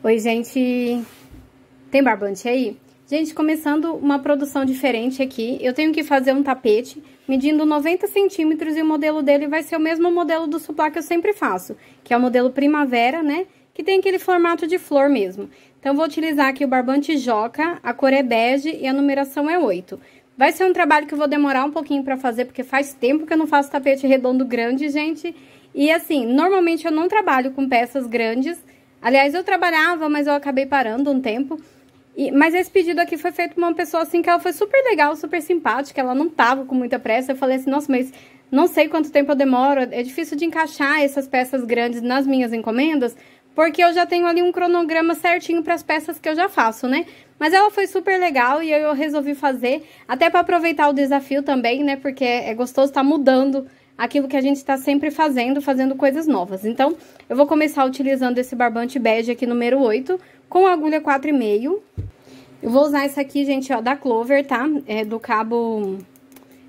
Oi, gente. Tem barbante aí? Gente, começando uma produção diferente aqui, eu tenho que fazer um tapete medindo 90 centímetros e o modelo dele vai ser o mesmo modelo do suplá que eu sempre faço, que é o modelo primavera, né? Que tem aquele formato de flor mesmo. Então, vou utilizar aqui o barbante joca, a cor é bege e a numeração é 8. Vai ser um trabalho que eu vou demorar um pouquinho pra fazer, porque faz tempo que eu não faço tapete redondo grande, gente. E assim, normalmente eu não trabalho com peças grandes, Aliás, eu trabalhava, mas eu acabei parando um tempo. E, mas esse pedido aqui foi feito por uma pessoa assim que ela foi super legal, super simpática, ela não tava com muita pressa. Eu falei assim, nossa, mas não sei quanto tempo eu demoro, é difícil de encaixar essas peças grandes nas minhas encomendas, porque eu já tenho ali um cronograma certinho para as peças que eu já faço, né? Mas ela foi super legal e eu resolvi fazer, até para aproveitar o desafio também, né? Porque é gostoso estar tá mudando aquilo que a gente está sempre fazendo, fazendo coisas novas. Então, eu vou começar utilizando esse barbante bege aqui, número 8, com agulha 4,5. Eu vou usar esse aqui, gente, ó, da Clover, tá? É do cabo...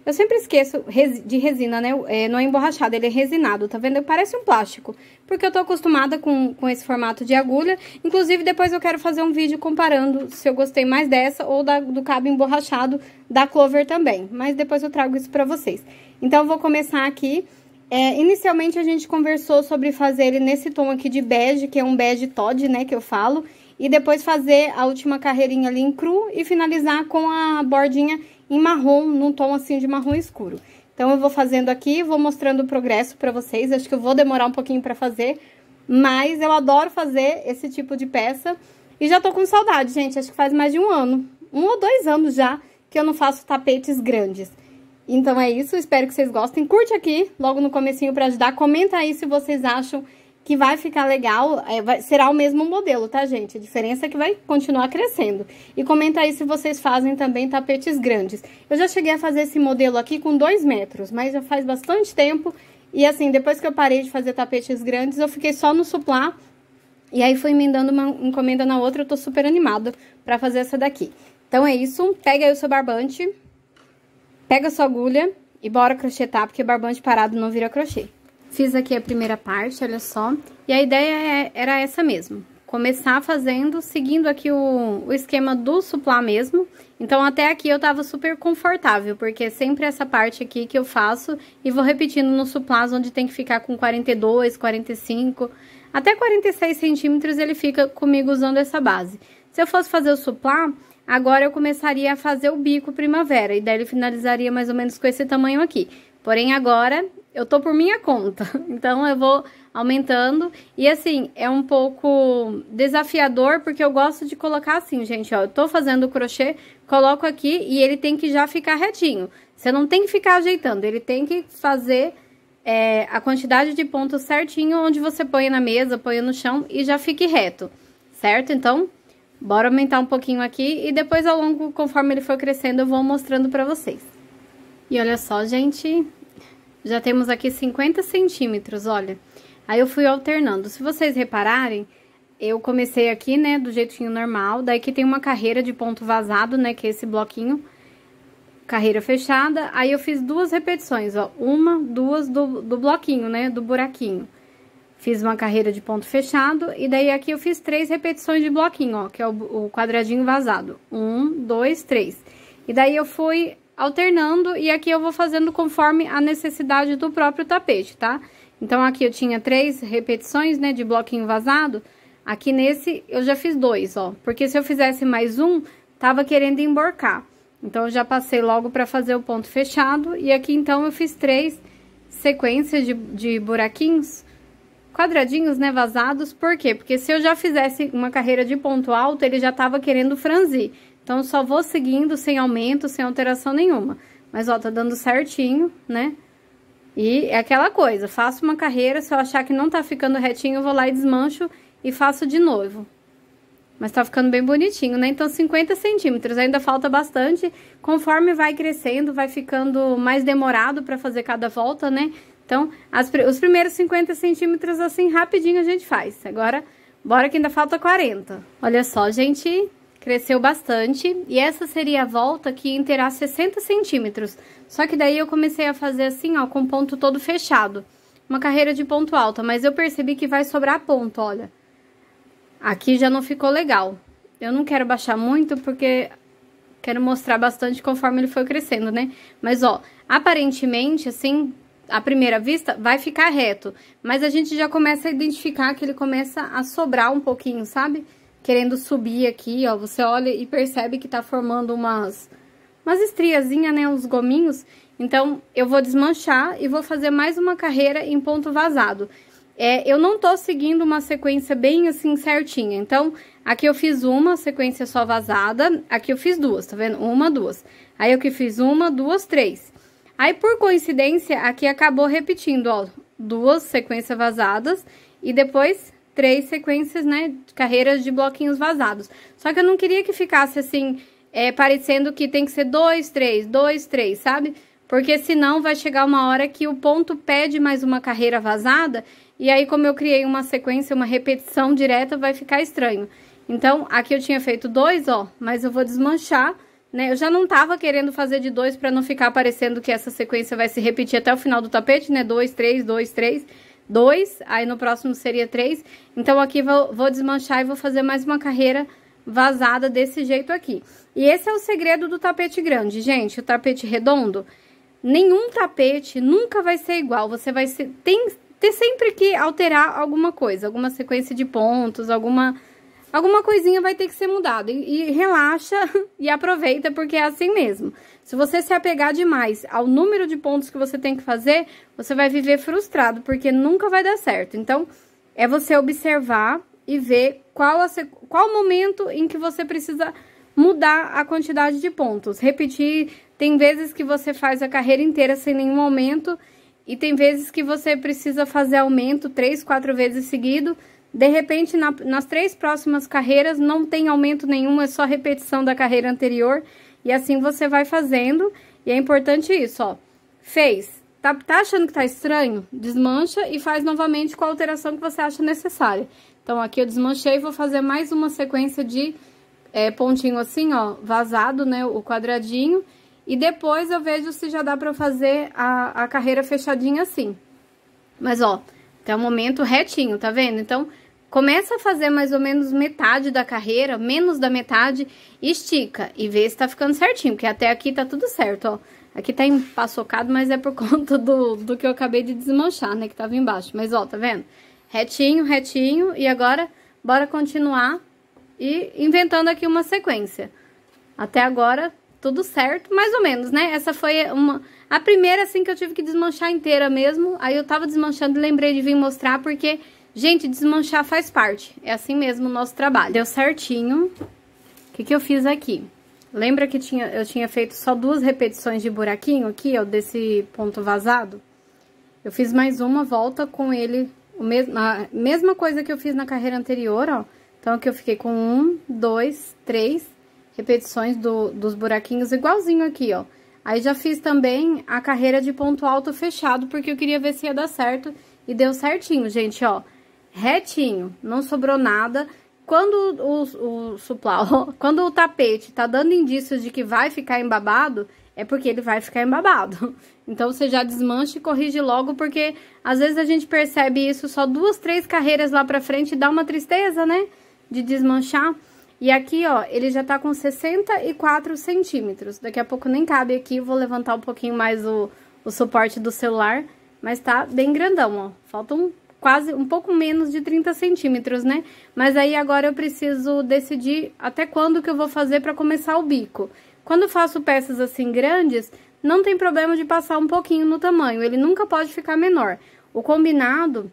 Eu sempre esqueço de resina, né? É, não é emborrachado, ele é resinado, tá vendo? Parece um plástico, porque eu tô acostumada com, com esse formato de agulha. Inclusive, depois eu quero fazer um vídeo comparando se eu gostei mais dessa ou da, do cabo emborrachado da Clover também. Mas depois eu trago isso pra vocês. Então, eu vou começar aqui. É, inicialmente, a gente conversou sobre fazer ele nesse tom aqui de bege, que é um bege Todd, né, que eu falo. E depois fazer a última carreirinha ali em cru e finalizar com a bordinha em marrom, num tom assim de marrom escuro. Então, eu vou fazendo aqui, vou mostrando o progresso pra vocês. Acho que eu vou demorar um pouquinho pra fazer, mas eu adoro fazer esse tipo de peça. E já tô com saudade, gente. Acho que faz mais de um ano, um ou dois anos já, que eu não faço tapetes grandes. Então é isso, espero que vocês gostem. Curte aqui, logo no comecinho para ajudar. Comenta aí se vocês acham que vai ficar legal, é, vai, será o mesmo modelo, tá, gente? A diferença é que vai continuar crescendo. E comenta aí se vocês fazem também tapetes grandes. Eu já cheguei a fazer esse modelo aqui com 2 metros, mas já faz bastante tempo. E assim, depois que eu parei de fazer tapetes grandes, eu fiquei só no suplá. E aí fui emendando uma encomenda na outra, eu tô super animada pra fazer essa daqui. Então é isso, pega aí o seu barbante, Pega sua agulha e bora crochetar, porque barbante parado não vira crochê. Fiz aqui a primeira parte, olha só. E a ideia é, era essa mesmo. Começar fazendo, seguindo aqui o, o esquema do suplá mesmo. Então, até aqui eu tava super confortável, porque é sempre essa parte aqui que eu faço. E vou repetindo no suplás, onde tem que ficar com 42, 45... Até 46 centímetros ele fica comigo usando essa base. Se eu fosse fazer o suplá, agora eu começaria a fazer o bico primavera, e daí ele finalizaria mais ou menos com esse tamanho aqui. Porém, agora eu tô por minha conta, então eu vou aumentando. E assim, é um pouco desafiador, porque eu gosto de colocar assim, gente, ó. Eu tô fazendo o crochê, coloco aqui e ele tem que já ficar retinho. Você não tem que ficar ajeitando, ele tem que fazer é, a quantidade de pontos certinho, onde você põe na mesa, põe no chão e já fique reto, certo? Então, Bora aumentar um pouquinho aqui e depois ao longo, conforme ele for crescendo, eu vou mostrando pra vocês. E olha só, gente, já temos aqui 50 centímetros, olha. Aí eu fui alternando. Se vocês repararem, eu comecei aqui, né, do jeitinho normal. Daí que tem uma carreira de ponto vazado, né, que é esse bloquinho. Carreira fechada. Aí eu fiz duas repetições, ó. Uma, duas do, do bloquinho, né, do buraquinho. Fiz uma carreira de ponto fechado, e daí aqui eu fiz três repetições de bloquinho, ó, que é o, o quadradinho vazado. Um, dois, três. E daí eu fui alternando, e aqui eu vou fazendo conforme a necessidade do próprio tapete, tá? Então, aqui eu tinha três repetições, né, de bloquinho vazado. Aqui nesse, eu já fiz dois, ó. Porque se eu fizesse mais um, tava querendo emborcar. Então, eu já passei logo pra fazer o ponto fechado. E aqui, então, eu fiz três sequências de, de buraquinhos quadradinhos, né, vazados. Por quê? Porque se eu já fizesse uma carreira de ponto alto, ele já tava querendo franzir. Então, só vou seguindo sem aumento, sem alteração nenhuma. Mas, ó, tá dando certinho, né? E é aquela coisa, faço uma carreira, se eu achar que não tá ficando retinho, eu vou lá e desmancho e faço de novo. Mas tá ficando bem bonitinho, né? Então, 50 centímetros, ainda falta bastante. Conforme vai crescendo, vai ficando mais demorado pra fazer cada volta, né? Então, as, os primeiros 50 centímetros, assim, rapidinho a gente faz. Agora, bora que ainda falta 40. Olha só, gente, cresceu bastante. E essa seria a volta que terá 60 centímetros. Só que daí eu comecei a fazer assim, ó, com ponto todo fechado. Uma carreira de ponto alto. mas eu percebi que vai sobrar ponto, olha. Aqui já não ficou legal. Eu não quero baixar muito, porque quero mostrar bastante conforme ele foi crescendo, né? Mas, ó, aparentemente, assim, à primeira vista, vai ficar reto. Mas a gente já começa a identificar que ele começa a sobrar um pouquinho, sabe? Querendo subir aqui, ó, você olha e percebe que tá formando umas, umas estriazinhas, né, uns gominhos. Então, eu vou desmanchar e vou fazer mais uma carreira em ponto vazado. É, eu não tô seguindo uma sequência bem assim certinha. Então, aqui eu fiz uma sequência só vazada, aqui eu fiz duas, tá vendo? Uma, duas. Aí eu que fiz uma, duas, três. Aí, por coincidência, aqui acabou repetindo, ó, duas sequências vazadas e depois três sequências, né, carreiras de bloquinhos vazados. Só que eu não queria que ficasse assim, é, parecendo que tem que ser dois, três, dois, três, sabe? Porque senão vai chegar uma hora que o ponto pede mais uma carreira vazada e aí como eu criei uma sequência, uma repetição direta, vai ficar estranho. Então, aqui eu tinha feito dois, ó, mas eu vou desmanchar né? Eu já não tava querendo fazer de dois para não ficar parecendo que essa sequência vai se repetir até o final do tapete, né? Dois, três, dois, três, dois, aí no próximo seria três. Então, aqui vou, vou desmanchar e vou fazer mais uma carreira vazada desse jeito aqui. E esse é o segredo do tapete grande, gente. O tapete redondo, nenhum tapete nunca vai ser igual. Você vai ser, tem, ter sempre que alterar alguma coisa, alguma sequência de pontos, alguma alguma coisinha vai ter que ser mudado. E, e, relaxa e aproveita, porque é assim mesmo. Se você se apegar demais ao número de pontos que você tem que fazer, você vai viver frustrado, porque nunca vai dar certo. Então, é você observar e ver qual, a, qual momento em que você precisa mudar a quantidade de pontos. Repetir, tem vezes que você faz a carreira inteira sem nenhum aumento, e tem vezes que você precisa fazer aumento três, quatro vezes seguido, de repente, na, nas três próximas carreiras não tem aumento nenhum, é só repetição da carreira anterior. E assim você vai fazendo. E é importante isso, ó. Fez. Tá, tá achando que tá estranho? Desmancha e faz novamente com a alteração que você acha necessária. Então, aqui eu desmanchei e vou fazer mais uma sequência de é, pontinho assim, ó, vazado, né, o quadradinho. E depois eu vejo se já dá pra fazer a, a carreira fechadinha assim. Mas, ó, até o momento retinho, tá vendo? Então, começa a fazer mais ou menos metade da carreira, menos da metade, estica e vê se tá ficando certinho, porque até aqui tá tudo certo, ó. Aqui tá empaçocado, mas é por conta do, do que eu acabei de desmanchar, né, que tava embaixo. Mas, ó, tá vendo? Retinho, retinho, e agora bora continuar e inventando aqui uma sequência. Até agora tudo certo, mais ou menos, né? Essa foi uma a primeira assim que eu tive que desmanchar inteira mesmo. Aí eu tava desmanchando e lembrei de vir mostrar porque gente, desmanchar faz parte. É assim mesmo o nosso trabalho. Deu certinho. O que que eu fiz aqui? Lembra que tinha, eu tinha feito só duas repetições de buraquinho aqui, ó, desse ponto vazado? Eu fiz mais uma volta com ele, o mesmo, a mesma coisa que eu fiz na carreira anterior, ó. Então, aqui eu fiquei com um, dois, três, repetições do, dos buraquinhos, igualzinho aqui, ó. Aí já fiz também a carreira de ponto alto fechado, porque eu queria ver se ia dar certo. E deu certinho, gente, ó. Retinho, não sobrou nada. Quando o, o quando o tapete tá dando indícios de que vai ficar embabado, é porque ele vai ficar embabado. Então, você já desmancha e corrige logo, porque às vezes a gente percebe isso só duas, três carreiras lá pra frente e dá uma tristeza, né? De desmanchar. E aqui, ó, ele já tá com 64 centímetros. Daqui a pouco nem cabe aqui, vou levantar um pouquinho mais o, o suporte do celular. Mas tá bem grandão, ó. Faltam quase um pouco menos de 30 centímetros, né? Mas aí agora eu preciso decidir até quando que eu vou fazer para começar o bico. Quando faço peças assim grandes, não tem problema de passar um pouquinho no tamanho. Ele nunca pode ficar menor. O combinado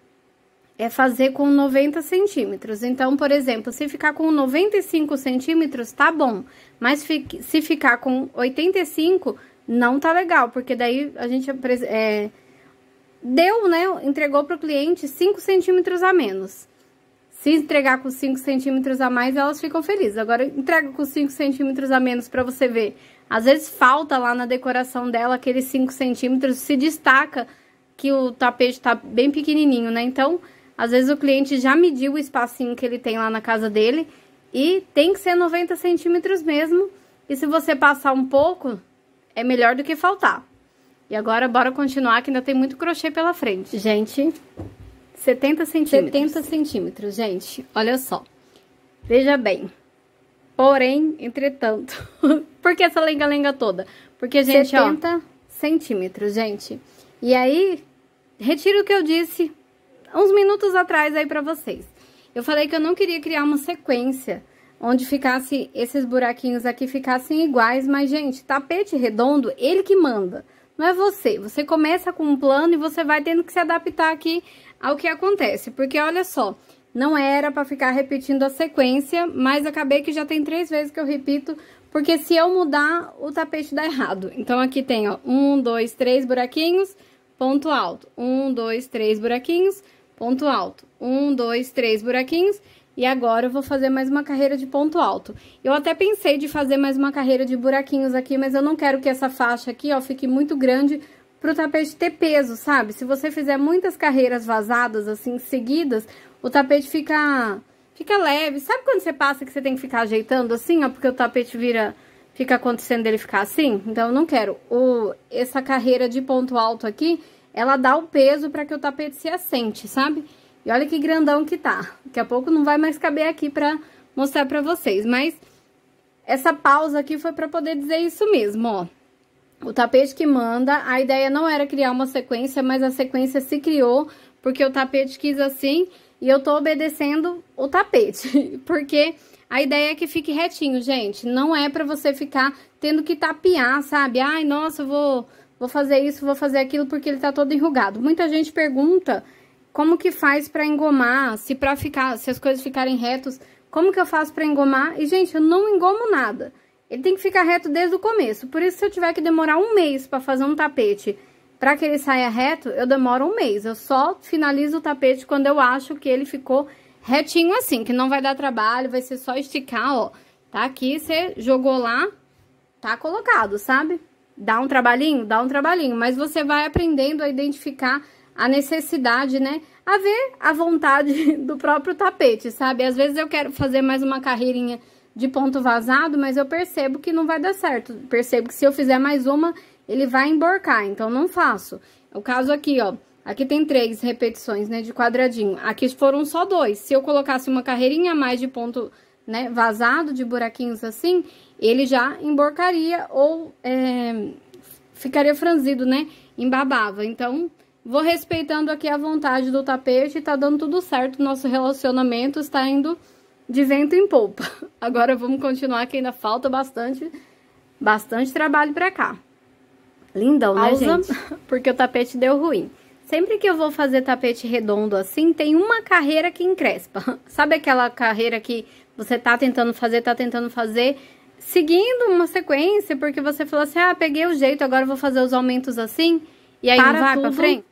é fazer com 90 centímetros. Então, por exemplo, se ficar com 95 centímetros, tá bom. Mas se ficar com 85, não tá legal, porque daí a gente é, deu, né? Entregou para o cliente 5 centímetros a menos. Se entregar com 5 centímetros a mais, elas ficam felizes. Agora, entrega com 5 centímetros a menos para você ver. Às vezes falta lá na decoração dela aqueles 5 centímetros, se destaca que o tapete tá bem pequenininho, né? Então, às vezes o cliente já mediu o espacinho que ele tem lá na casa dele e tem que ser 90 centímetros mesmo. E se você passar um pouco, é melhor do que faltar. E agora bora continuar que ainda tem muito crochê pela frente. Gente, 70 centímetros. 70 centímetros, gente. Olha só. Veja bem. Porém, entretanto. Por que essa lenga-lenga toda? Porque, gente, 70 ó, centímetros, gente. E aí, retiro o que eu disse uns minutos atrás aí pra vocês. Eu falei que eu não queria criar uma sequência onde ficasse esses buraquinhos aqui ficassem iguais, mas gente, tapete redondo, ele que manda. Não é você, você começa com um plano e você vai tendo que se adaptar aqui ao que acontece, porque olha só, não era para ficar repetindo a sequência, mas acabei que já tem três vezes que eu repito, porque se eu mudar, o tapete dá errado. Então, aqui tem, ó, um, dois, três buraquinhos, ponto alto, um, dois, três buraquinhos, ponto alto. Um, dois, três buraquinhos. E agora eu vou fazer mais uma carreira de ponto alto. Eu até pensei de fazer mais uma carreira de buraquinhos aqui, mas eu não quero que essa faixa aqui, ó, fique muito grande pro tapete ter peso, sabe? Se você fizer muitas carreiras vazadas, assim, seguidas, o tapete fica, fica leve. Sabe quando você passa que você tem que ficar ajeitando assim, ó, porque o tapete vira fica acontecendo dele ficar assim? Então, eu não quero. O, essa carreira de ponto alto aqui, ela dá o peso para que o tapete se assente, sabe? E olha que grandão que tá. Daqui a pouco não vai mais caber aqui para mostrar para vocês, mas essa pausa aqui foi para poder dizer isso mesmo, ó. O tapete que manda, a ideia não era criar uma sequência, mas a sequência se criou porque o tapete quis assim e eu tô obedecendo o tapete, porque a ideia é que fique retinho, gente, não é para você ficar tendo que tapear, sabe? Ai, nossa, eu vou vou fazer isso, vou fazer aquilo porque ele tá todo enrugado. Muita gente pergunta como que faz para engomar, se para ficar, se as coisas ficarem retos, como que eu faço para engomar? E gente, eu não engomo nada. Ele tem que ficar reto desde o começo. Por isso se eu tiver que demorar um mês para fazer um tapete, para que ele saia reto, eu demoro um mês. Eu só finalizo o tapete quando eu acho que ele ficou retinho assim, que não vai dar trabalho, vai ser só esticar, ó. Tá aqui, você jogou lá, tá colocado, sabe? Dá um trabalhinho? Dá um trabalhinho, mas você vai aprendendo a identificar a necessidade, né? A ver a vontade do próprio tapete, sabe? Às vezes eu quero fazer mais uma carreirinha de ponto vazado, mas eu percebo que não vai dar certo. Percebo que se eu fizer mais uma, ele vai emborcar, então não faço. O caso aqui, ó, aqui tem três repetições, né, de quadradinho. Aqui foram só dois. Se eu colocasse uma carreirinha a mais de ponto, né, vazado, de buraquinhos assim, ele já emborcaria ou é, ficaria franzido, né? Embabava. Então, vou respeitando aqui a vontade do tapete, tá dando tudo certo. Nosso relacionamento está indo de vento em polpa. Agora vamos continuar que ainda falta bastante, bastante trabalho pra cá. Lindão, né, Pausa, né, gente? porque o tapete deu ruim. Sempre que eu vou fazer tapete redondo assim, tem uma carreira que encrespa. Sabe aquela carreira que você tá tentando fazer, tá tentando fazer, seguindo uma sequência, porque você falou assim: ah, peguei o jeito, agora vou fazer os aumentos assim, e aí não vai tudo. pra frente?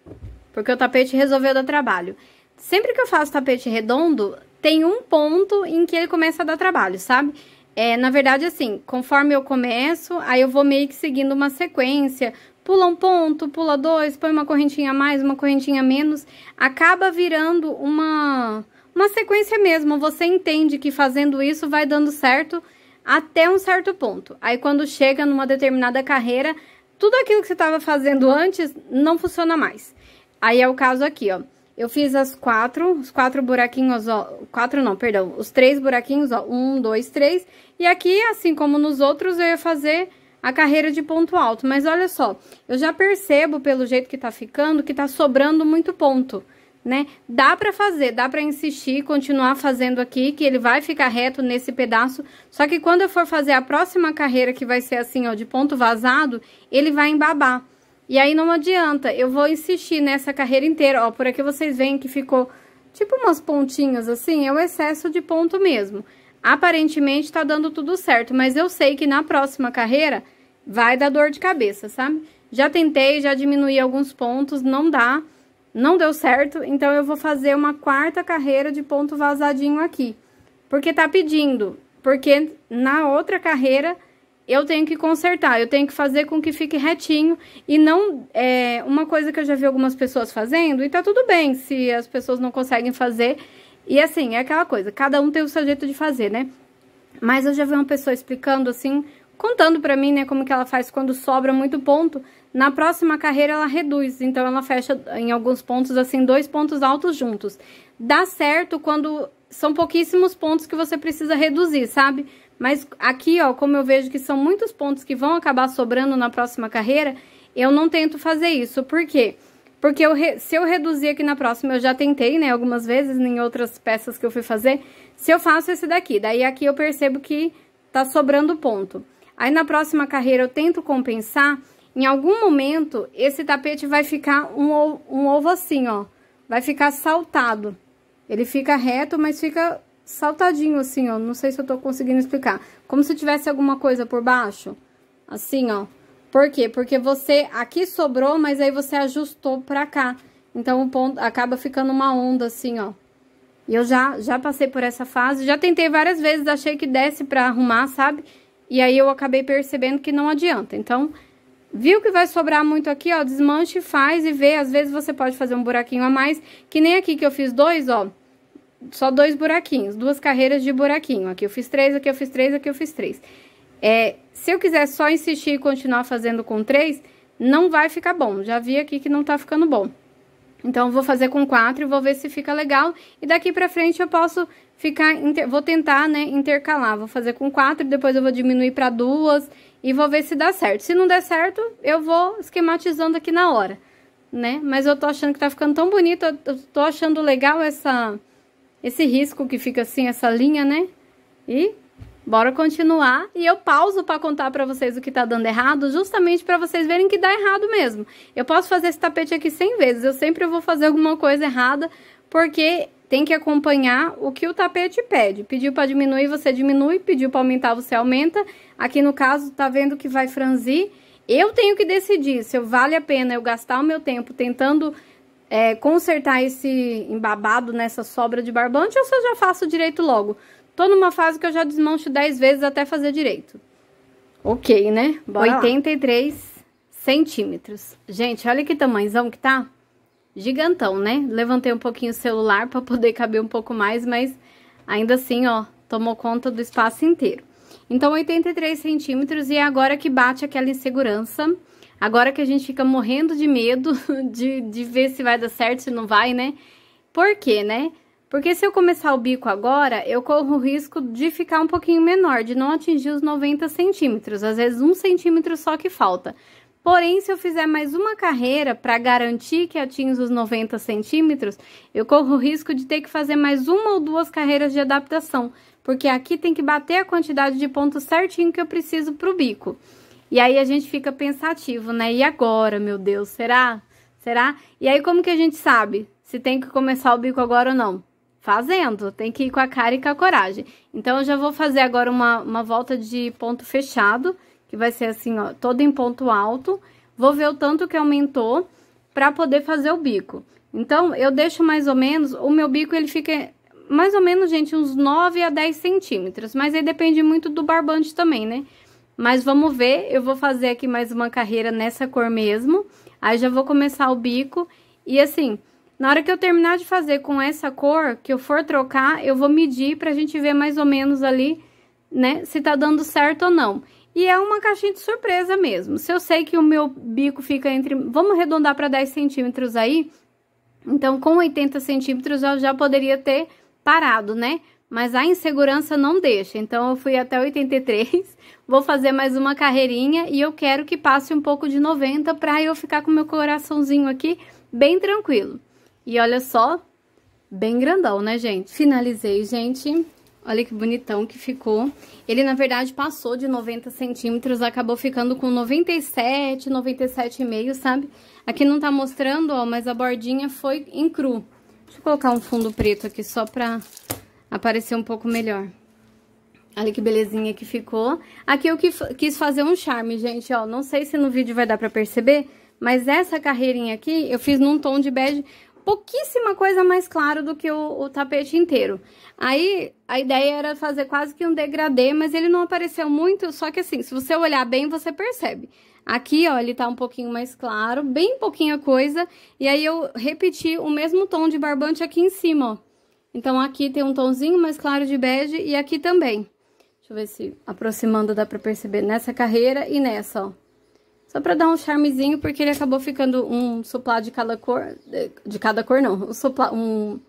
Porque o tapete resolveu dar trabalho. Sempre que eu faço tapete redondo, tem um ponto em que ele começa a dar trabalho, sabe? É, na verdade, assim, conforme eu começo, aí eu vou meio que seguindo uma sequência. Pula um ponto, pula dois, põe uma correntinha a mais, uma correntinha a menos. Acaba virando uma, uma sequência mesmo. Você entende que fazendo isso vai dando certo até um certo ponto. Aí quando chega numa determinada carreira, tudo aquilo que você estava fazendo antes não funciona mais. Aí é o caso aqui, ó. Eu fiz as quatro, os quatro buraquinhos, ó, quatro não, perdão, os três buraquinhos, ó, um, dois, três. E aqui, assim como nos outros, eu ia fazer a carreira de ponto alto. Mas olha só, eu já percebo pelo jeito que tá ficando que tá sobrando muito ponto né? Dá para fazer, dá para insistir, continuar fazendo aqui, que ele vai ficar reto nesse pedaço. Só que quando eu for fazer a próxima carreira, que vai ser assim, ó, de ponto vazado, ele vai embabar. E aí não adianta, eu vou insistir nessa carreira inteira, ó, por aqui vocês veem que ficou tipo umas pontinhas assim, é o excesso de ponto mesmo. Aparentemente tá dando tudo certo, mas eu sei que na próxima carreira vai dar dor de cabeça, sabe? Já tentei, já diminuí alguns pontos, não dá não deu certo, então eu vou fazer uma quarta carreira de ponto vazadinho aqui. Porque tá pedindo, porque na outra carreira eu tenho que consertar, eu tenho que fazer com que fique retinho e não é uma coisa que eu já vi algumas pessoas fazendo e tá tudo bem se as pessoas não conseguem fazer. E assim, é aquela coisa, cada um tem o seu jeito de fazer, né? Mas eu já vi uma pessoa explicando assim contando para mim, né, como que ela faz quando sobra muito ponto, na próxima carreira ela reduz, então ela fecha em alguns pontos assim dois pontos altos juntos. Dá certo quando são pouquíssimos pontos que você precisa reduzir, sabe? Mas aqui, ó, como eu vejo que são muitos pontos que vão acabar sobrando na próxima carreira, eu não tento fazer isso. Por quê? Porque eu re... se eu reduzir aqui na próxima, eu já tentei, né, algumas vezes em outras peças que eu fui fazer, se eu faço esse daqui, daí aqui eu percebo que tá sobrando ponto. Aí na próxima carreira eu tento compensar, em algum momento esse tapete vai ficar um, um ovo assim, ó. Vai ficar saltado. Ele fica reto, mas fica saltadinho assim, ó. Não sei se eu tô conseguindo explicar. Como se tivesse alguma coisa por baixo. Assim, ó. Por quê? Porque você aqui sobrou, mas aí você ajustou pra cá. Então, o ponto acaba ficando uma onda assim, ó. E eu já, já passei por essa fase. Já tentei várias vezes, achei que desse pra arrumar, sabe? E aí, eu acabei percebendo que não adianta. Então, viu que vai sobrar muito aqui, ó, desmanche, faz e vê. Às vezes, você pode fazer um buraquinho a mais, que nem aqui que eu fiz dois, ó. Só dois buraquinhos, duas carreiras de buraquinho. Aqui eu fiz três, aqui eu fiz três, aqui eu fiz três. É, se eu quiser só insistir e continuar fazendo com três, não vai ficar bom. Já vi aqui que não tá ficando bom. Então, vou fazer com quatro e vou ver se fica legal. E daqui pra frente eu posso ficar, vou tentar, né, intercalar. Vou fazer com quatro, depois eu vou diminuir pra duas e vou ver se dá certo. Se não der certo, eu vou esquematizando aqui na hora, né? Mas eu tô achando que tá ficando tão bonito, eu tô achando legal essa, esse risco que fica assim, essa linha, né? E Bora continuar e eu pauso para contar para vocês o que tá dando errado, justamente para vocês verem que dá errado mesmo. Eu posso fazer esse tapete aqui 100 vezes, eu sempre vou fazer alguma coisa errada, porque tem que acompanhar o que o tapete pede. Pediu para diminuir, você diminui, pediu para aumentar, você aumenta. Aqui no caso, tá vendo que vai franzir. Eu tenho que decidir se vale a pena eu gastar o meu tempo tentando é, consertar esse embabado nessa sobra de barbante ou se eu já faço direito logo. Tô numa fase que eu já desmancho 10 vezes até fazer direito. Ok, né? Bora 83 lá. centímetros. Gente, olha que tamanzão que tá. Gigantão, né? Levantei um pouquinho o celular pra poder caber um pouco mais, mas ainda assim, ó, tomou conta do espaço inteiro. Então, 83 centímetros e é agora que bate aquela insegurança. Agora que a gente fica morrendo de medo de, de ver se vai dar certo, se não vai, né? Por quê, né? Porque se eu começar o bico agora, eu corro o risco de ficar um pouquinho menor, de não atingir os 90 centímetros, às vezes um centímetro só que falta. Porém, se eu fizer mais uma carreira para garantir que atinja os 90 centímetros, eu corro o risco de ter que fazer mais uma ou duas carreiras de adaptação, porque aqui tem que bater a quantidade de pontos certinho que eu preciso para o bico. E aí a gente fica pensativo, né? E agora, meu Deus, será? Será? E aí como que a gente sabe se tem que começar o bico agora ou não? fazendo, tem que ir com a cara e com a coragem. Então, eu já vou fazer agora uma, uma volta de ponto fechado, que vai ser assim, ó, todo em ponto alto. Vou ver o tanto que aumentou para poder fazer o bico. Então, eu deixo mais ou menos, o meu bico ele fica mais ou menos, gente, uns 9 a 10 centímetros, mas aí depende muito do barbante também, né? Mas vamos ver, eu vou fazer aqui mais uma carreira nessa cor mesmo, aí já vou começar o bico e assim... Na hora que eu terminar de fazer com essa cor, que eu for trocar, eu vou medir pra gente ver mais ou menos ali, né, se tá dando certo ou não. E é uma caixinha de surpresa mesmo. Se eu sei que o meu bico fica entre... Vamos arredondar para 10 centímetros aí? Então, com 80 centímetros, eu já poderia ter parado, né? Mas a insegurança não deixa. Então, eu fui até 83, vou fazer mais uma carreirinha e eu quero que passe um pouco de 90 para eu ficar com meu coraçãozinho aqui bem tranquilo. E olha só, bem grandão, né, gente? Finalizei, gente. Olha que bonitão que ficou. Ele, na verdade, passou de 90 centímetros, acabou ficando com 97, 97,5, sabe? Aqui não tá mostrando, ó, mas a bordinha foi em cru. Deixa eu colocar um fundo preto aqui só pra aparecer um pouco melhor. Olha que belezinha que ficou. Aqui eu quis fazer um charme, gente, ó. Não sei se no vídeo vai dar pra perceber, mas essa carreirinha aqui eu fiz num tom de bege pouquíssima coisa mais claro do que o, o, tapete inteiro. Aí a ideia era fazer quase que um degradê, mas ele não apareceu muito, só que assim, se você olhar bem, você percebe. Aqui, ó, ele tá um pouquinho mais claro, bem pouquinha coisa, e aí eu repeti o mesmo tom de barbante aqui em cima, ó. Então aqui tem um tonzinho mais claro de bege e aqui também. Deixa eu ver se aproximando dá pra perceber nessa carreira e nessa, ó. Só pra dar um charmezinho, porque ele acabou ficando um soplado de cada cor... De cada cor, não. Um, um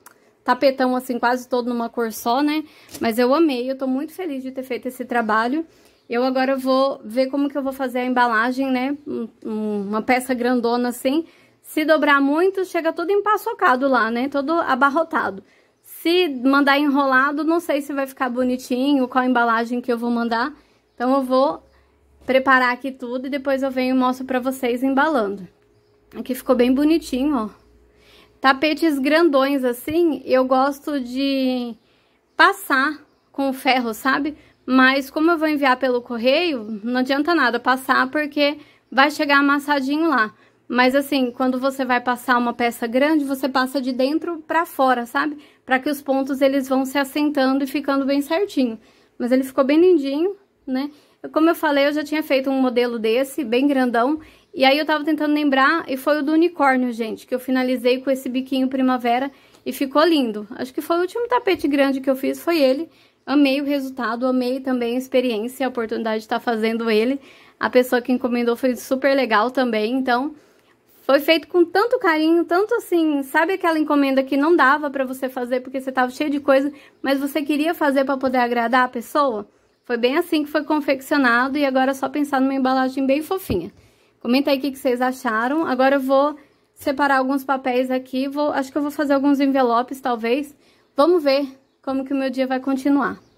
tapetão, assim, quase todo numa cor só, né? Mas eu amei, eu tô muito feliz de ter feito esse trabalho. Eu agora vou ver como que eu vou fazer a embalagem, né? Um, uma peça grandona, assim. Se dobrar muito, chega todo empaçocado lá, né? Todo abarrotado. Se mandar enrolado, não sei se vai ficar bonitinho, qual embalagem que eu vou mandar. Então, eu vou preparar aqui tudo e depois eu venho e mostro pra vocês embalando. Aqui ficou bem bonitinho, ó. Tapetes grandões assim, eu gosto de passar com o ferro, sabe? Mas como eu vou enviar pelo correio, não adianta nada passar porque vai chegar amassadinho lá. Mas assim, quando você vai passar uma peça grande, você passa de dentro para fora, sabe? Para que os pontos eles vão se assentando e ficando bem certinho. Mas ele ficou bem lindinho, né? Como eu falei, eu já tinha feito um modelo desse, bem grandão, e aí eu tava tentando lembrar, e foi o do unicórnio, gente, que eu finalizei com esse biquinho primavera, e ficou lindo. Acho que foi o último tapete grande que eu fiz, foi ele. Amei o resultado, amei também a experiência, a oportunidade de estar tá fazendo ele. A pessoa que encomendou foi super legal também, então... Foi feito com tanto carinho, tanto assim, sabe aquela encomenda que não dava para você fazer porque você tava cheio de coisa, mas você queria fazer para poder agradar a pessoa? Foi bem assim que foi confeccionado e agora é só pensar numa embalagem bem fofinha. Comenta aí o que, que vocês acharam. Agora eu vou separar alguns papéis aqui, vou, acho que eu vou fazer alguns envelopes, talvez. Vamos ver como que o meu dia vai continuar.